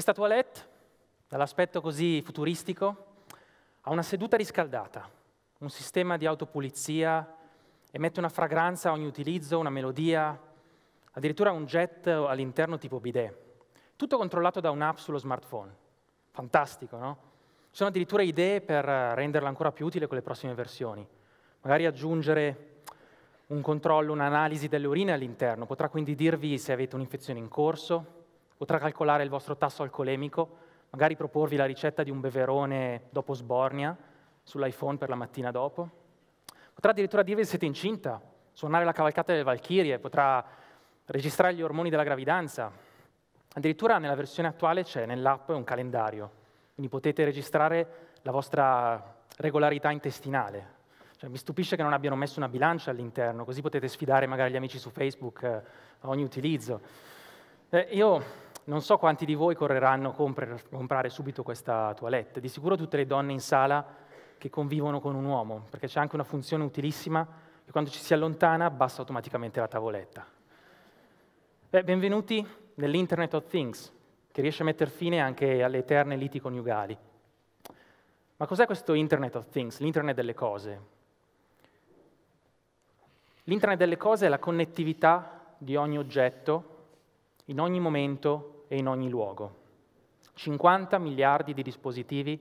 Questa toilette, dall'aspetto così futuristico, ha una seduta riscaldata, un sistema di autopulizia, emette una fragranza a ogni utilizzo, una melodia, addirittura un jet all'interno tipo bidet. Tutto controllato da un'app sullo smartphone. Fantastico, no? Ci sono addirittura idee per eh, renderla ancora più utile con le prossime versioni. Magari aggiungere un controllo, un'analisi delle urine all'interno. Potrà quindi dirvi se avete un'infezione in corso, Potrà calcolare il vostro tasso alcolemico, magari proporvi la ricetta di un beverone dopo sbornia sull'iPhone per la mattina dopo. Potrà addirittura dirvi se siete incinta, suonare la cavalcata delle Valchirie, potrà registrare gli ormoni della gravidanza. Addirittura nella versione attuale c'è nell'app un calendario, quindi potete registrare la vostra regolarità intestinale. Cioè, mi stupisce che non abbiano messo una bilancia all'interno, così potete sfidare magari gli amici su Facebook eh, a ogni utilizzo. Eh, io non so quanti di voi correranno a compre, comprare subito questa toilette, di sicuro tutte le donne in sala che convivono con un uomo, perché c'è anche una funzione utilissima che quando ci si allontana abbassa automaticamente la tavoletta. Beh, benvenuti nell'Internet of Things, che riesce a mettere fine anche alle eterne liti coniugali. Ma cos'è questo Internet of Things, l'Internet delle cose? L'Internet delle cose è la connettività di ogni oggetto in ogni momento e in ogni luogo. 50 miliardi di dispositivi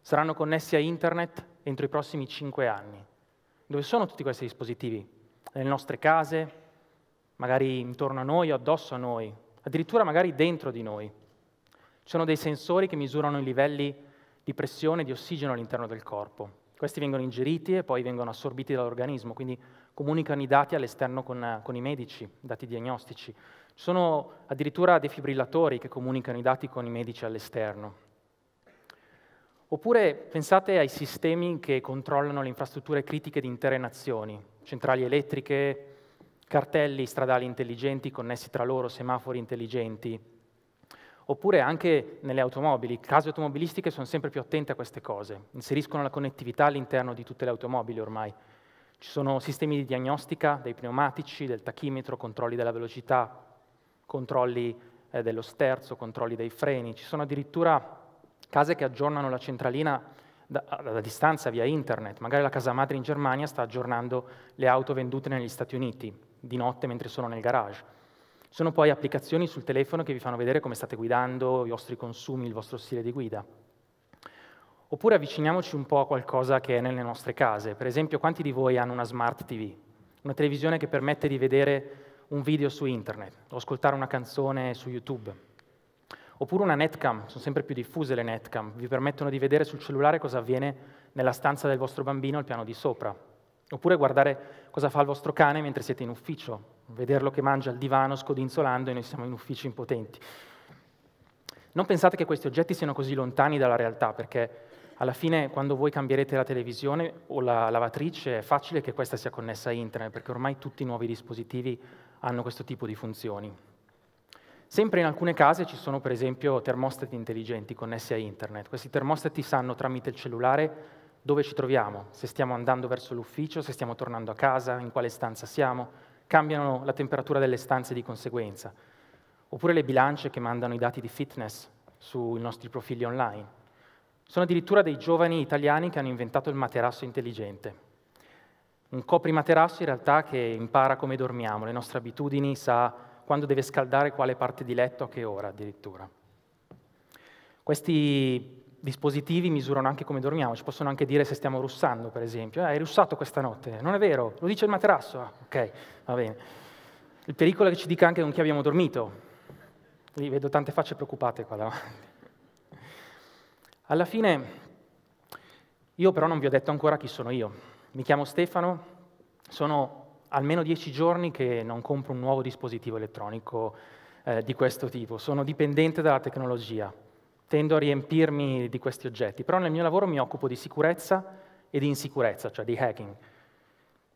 saranno connessi a Internet entro i prossimi 5 anni. Dove sono tutti questi dispositivi? Nelle nostre case, magari intorno a noi o addosso a noi, addirittura magari dentro di noi. Ci sono dei sensori che misurano i livelli di pressione di ossigeno all'interno del corpo. Questi vengono ingeriti e poi vengono assorbiti dall'organismo, quindi comunicano i dati all'esterno con, con i medici, dati diagnostici. Ci sono addirittura defibrillatori che comunicano i dati con i medici all'esterno. Oppure pensate ai sistemi che controllano le infrastrutture critiche di intere nazioni, centrali elettriche, cartelli stradali intelligenti connessi tra loro, semafori intelligenti. Oppure anche nelle automobili, case automobilistiche sono sempre più attente a queste cose, inseriscono la connettività all'interno di tutte le automobili ormai. Ci sono sistemi di diagnostica dei pneumatici, del tachimetro, controlli della velocità, controlli eh, dello sterzo, controlli dei freni. Ci sono addirittura case che aggiornano la centralina da, da, distanza via internet. Magari la casa madre in Germania sta aggiornando le auto vendute negli Stati Uniti di notte mentre sono nel garage. Ci sono poi applicazioni sul telefono che vi fanno vedere come state guidando, i vostri consumi, il vostro stile di guida. Oppure avviciniamoci un po' a qualcosa che è nelle nostre case. Per esempio, quanti di voi hanno una smart TV? Una televisione che permette di vedere un video su internet o ascoltare una canzone su YouTube. Oppure una netcam, sono sempre più diffuse le netcam, vi permettono di vedere sul cellulare cosa avviene nella stanza del vostro bambino al piano di sopra. Oppure guardare cosa fa il vostro cane mentre siete in ufficio, vederlo che mangia al divano scodinzolando e noi siamo in ufficio impotenti. Non pensate che questi oggetti siano così lontani dalla realtà, perché alla fine, quando voi cambierete la televisione o la lavatrice, è facile che questa sia connessa a internet, perché ormai tutti i nuovi dispositivi hanno questo tipo di funzioni. Sempre in alcune case ci sono, per esempio, termostati intelligenti connessi a internet. Questi termostati sanno tramite il cellulare dove ci troviamo, se stiamo andando verso l'ufficio, se stiamo tornando a casa, in quale stanza siamo, cambiano la temperatura delle stanze di conseguenza. Oppure le bilance che mandano i dati di fitness sui nostri profili online. Sono addirittura dei giovani italiani che hanno inventato il materasso intelligente. Un coprimaterasso in realtà che impara come dormiamo, le nostre abitudini, sa quando deve scaldare quale parte di letto, a che ora addirittura. Questi dispositivi misurano anche come dormiamo, ci possono anche dire se stiamo russando, per esempio. Eh, hai russato questa notte? Non è vero, lo dice il materasso. Ah, ok, va bene. Il pericolo è che ci dica anche con chi abbiamo dormito. Lì vedo tante facce preoccupate qua davanti. Alla fine, io però non vi ho detto ancora chi sono io. Mi chiamo Stefano, sono almeno dieci giorni che non compro un nuovo dispositivo elettronico eh, di questo tipo, sono dipendente dalla tecnologia, tendo a riempirmi di questi oggetti, però nel mio lavoro mi occupo di sicurezza e di insicurezza, cioè di hacking.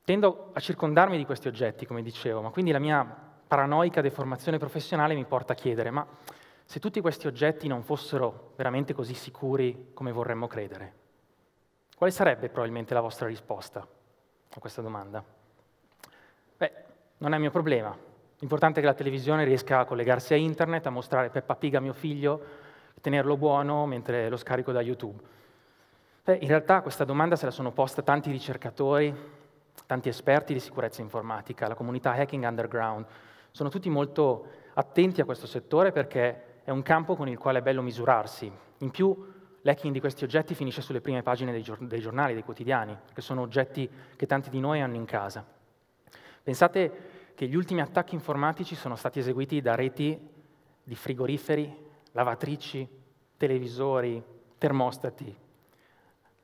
Tendo a circondarmi di questi oggetti, come dicevo, ma quindi la mia paranoica deformazione professionale mi porta a chiedere, ma se tutti questi oggetti non fossero veramente così sicuri come vorremmo credere? Quale sarebbe probabilmente la vostra risposta a questa domanda? Beh, non è mio problema. L'importante è che la televisione riesca a collegarsi a internet, a mostrare Peppa Pig a mio figlio, tenerlo buono mentre lo scarico da YouTube. Beh, in realtà questa domanda se la sono posta tanti ricercatori, tanti esperti di sicurezza informatica, la comunità Hacking Underground. Sono tutti molto attenti a questo settore perché è un campo con il quale è bello misurarsi. In più, l'hacking di questi oggetti finisce sulle prime pagine dei, giornali, dei quotidiani, che sono oggetti che tanti di noi hanno in casa. Pensate che gli ultimi attacchi informatici sono stati eseguiti da reti di frigoriferi, lavatrici, televisori, termostati,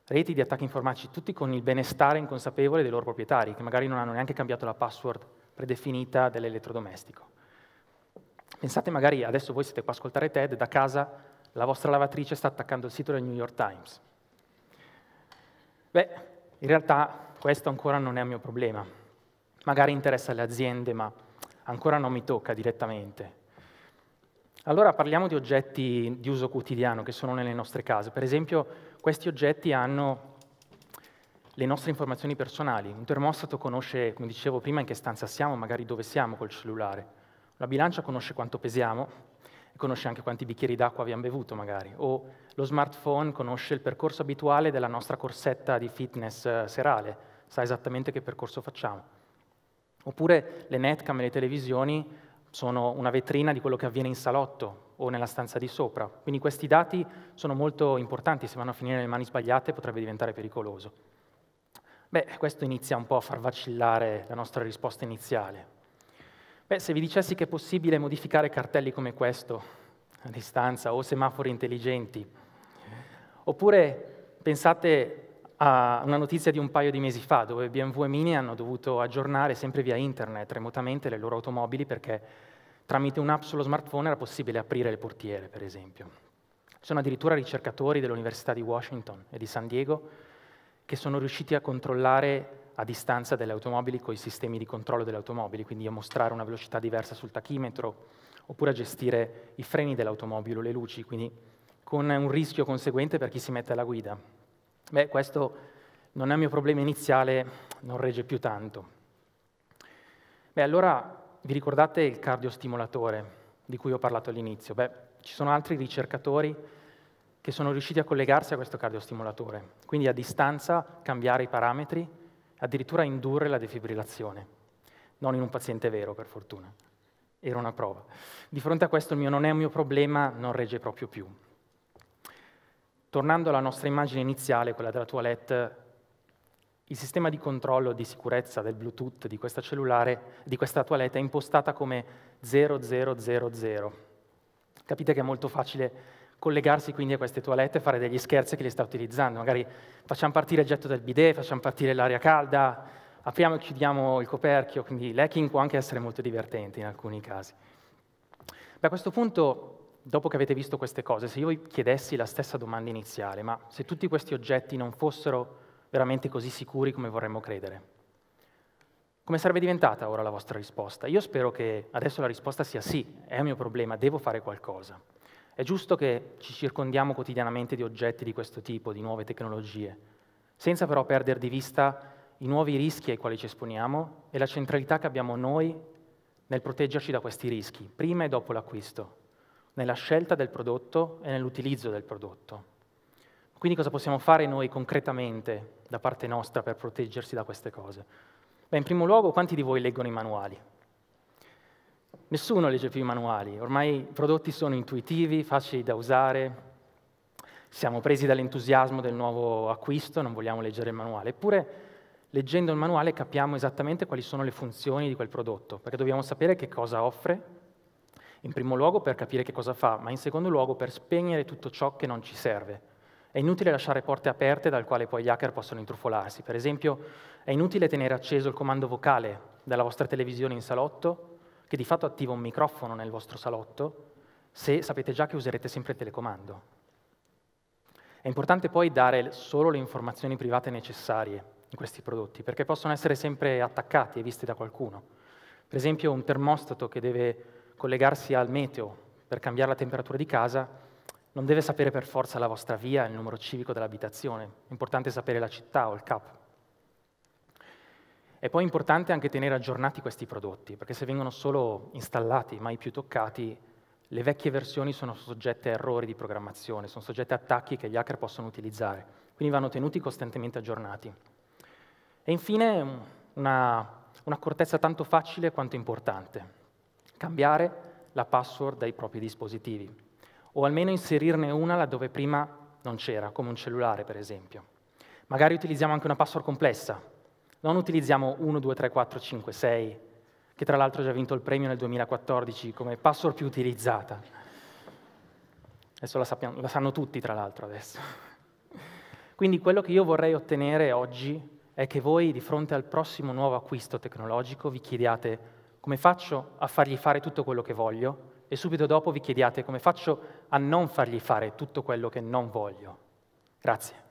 reti di attacchi informatici, tutti con il benestare inconsapevole dei loro proprietari, che magari non hanno neanche cambiato la password predefinita dell'elettrodomestico. Pensate magari, adesso voi siete qua a ascoltare TED, da casa la vostra lavatrice sta attaccando il sito del New York Times. Beh, in realtà questo ancora non è il mio problema. Magari interessa le aziende, ma ancora non mi tocca direttamente. Allora parliamo di oggetti di uso quotidiano che sono nelle nostre case. Per esempio, questi oggetti hanno le nostre informazioni personali. Un termostato conosce, come dicevo prima, in che stanza siamo, magari dove siamo col cellulare. La bilancia conosce quanto pesiamo e conosce anche quanti bicchieri d'acqua abbiamo bevuto magari, o lo smartphone conosce il percorso abituale della nostra corsetta di fitness eh, serale, sa esattamente che percorso facciamo. Oppure le netcam e le televisioni sono una vetrina di quello che avviene in salotto o nella stanza di sopra. Quindi questi dati sono molto importanti, se vanno a finire nelle mani sbagliate potrebbe diventare pericoloso. Beh, questo inizia un po' a far vacillare la nostra risposta iniziale. Beh, se vi dicessi che è possibile modificare cartelli come questo a distanza o semafori intelligenti, oppure pensate a una notizia di un paio di mesi fa dove BMW e Mini hanno dovuto aggiornare sempre via internet remotamente le loro automobili perché tramite un'app sullo smartphone era possibile aprire le portiere, per esempio. Ci sono addirittura ricercatori dell'Università di Washington e di San Diego che sono riusciti a controllare a distanza delle automobili con i sistemi di controllo delle automobili, quindi a mostrare una velocità diversa sul tachimetro, oppure a gestire i freni dell'automobile o le luci, quindi con un rischio conseguente per chi si mette alla guida. Beh, questo non è il mio problema iniziale, non regge più tanto. Beh, allora vi ricordate il cardiostimolatore di cui ho parlato all'inizio? Beh, ci sono altri ricercatori che sono riusciti a collegarsi a questo cardiostimolatore, quindi a distanza cambiare i parametri addirittura indurre la defibrillazione, non in un paziente vero per fortuna, era una prova. Di fronte a questo il mio non è un mio problema, non regge proprio più. Tornando alla nostra immagine iniziale, quella della toilette, il sistema di controllo di sicurezza del Bluetooth di questa cellulare, di questa toilette, è impostata come 0000. Capite che è molto facile collegarsi quindi a queste toilette e fare degli scherzi che li sta utilizzando. Magari facciamo partire il getto del bidet, facciamo partire l'aria calda, apriamo e chiudiamo il coperchio, quindi l'hacking può anche essere molto divertente in alcuni casi. Beh, a questo punto, dopo che avete visto queste cose, se io vi chiedessi la stessa domanda iniziale, ma se tutti questi oggetti non fossero veramente così sicuri come vorremmo credere, come sarebbe diventata ora la vostra risposta? Io spero che adesso la risposta sia sì, è il mio problema, devo fare qualcosa. È giusto che ci circondiamo quotidianamente di oggetti di questo tipo, di nuove tecnologie, senza però perdere di vista i nuovi rischi ai quali ci esponiamo e la centralità che abbiamo noi nel proteggerci da questi rischi, prima e dopo l'acquisto, nella scelta del prodotto e nell'utilizzo del prodotto. Quindi cosa possiamo fare noi concretamente da parte nostra per proteggersi da queste cose? Beh, in primo luogo, quanti di voi leggono i manuali? Nessuno legge più i manuali, ormai i prodotti sono intuitivi, facili da usare, siamo presi dall'entusiasmo del nuovo acquisto, non vogliamo leggere il manuale, eppure leggendo il manuale capiamo esattamente quali sono le funzioni di quel prodotto, perché dobbiamo sapere che cosa offre, in primo luogo per capire che cosa fa, ma in secondo luogo per spegnere tutto ciò che non ci serve. È inutile lasciare porte aperte dal quale poi gli hacker possono intrufolarsi. Per esempio, è inutile tenere acceso il comando vocale della vostra televisione in salotto che di fatto attiva un microfono nel vostro salotto se sapete già che userete sempre il telecomando. È importante poi dare solo le informazioni private necessarie in questi prodotti, perché possono essere sempre attaccati e visti da qualcuno. Per esempio un termostato che deve collegarsi al meteo per cambiare la temperatura di casa non deve sapere per forza la vostra via, il numero civico dell'abitazione, è importante sapere la città o il CAP, e poi è importante anche tenere aggiornati questi prodotti, perché se vengono solo installati, mai più toccati, le vecchie versioni sono soggette a errori di programmazione, sono soggette a attacchi che gli hacker possono utilizzare, quindi vanno tenuti costantemente aggiornati. E infine un'accortezza una tanto facile quanto importante, cambiare la password dai propri dispositivi, o almeno inserirne una laddove prima non c'era, come un cellulare per esempio. Magari utilizziamo anche una password complessa, non utilizziamo 1, 2, 3, 4, 5, 6, che tra l'altro ha già vinto il premio nel 2014 come password più utilizzata. Adesso la, sappiamo, la sanno tutti, tra l'altro, adesso. Quindi quello che io vorrei ottenere oggi è che voi, di fronte al prossimo nuovo acquisto tecnologico, vi chiediate come faccio a fargli fare tutto quello che voglio e subito dopo vi chiediate come faccio a non fargli fare tutto quello che non voglio. Grazie.